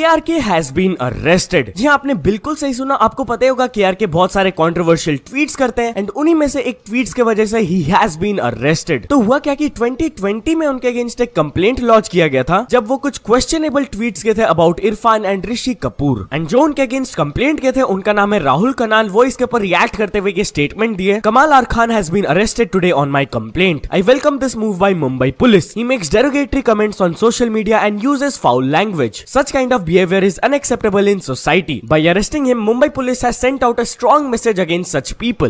के आर के has been arrested जी हाँ, आपने बिल्कुल सही सुना आपको पता होगा के आर के बहुत सारे कॉन्ट्रोवर्शियल ट्वीट करते हैं एंड उन्हीं में से एक ट्वीट के वजह से ही हैज बीन अरेस्टेड तो हुआ क्या की ट्वेंटी में उनके अगेंस्ट एक कंप्लेंट लॉन्च किया गया था जब वो कुछ क्वेश्चनेबल ट्वीट के थे about Irfan and Rishi Kapoor and जो उनके अगेंस्ट कंप्लेंट के थे उनका नाम है राहुल कनाल वो इसके ऊपर रिएक्ट करते हुए ये स्टेटमेंट दिए Kamal R Khan has been arrested today on my complaint I welcome this move by Mumbai police he makes derogatory comments on social media and uses foul language such kind of behavior is unacceptable in society. By arresting him, Mumbai police has sent out a strong message against such people.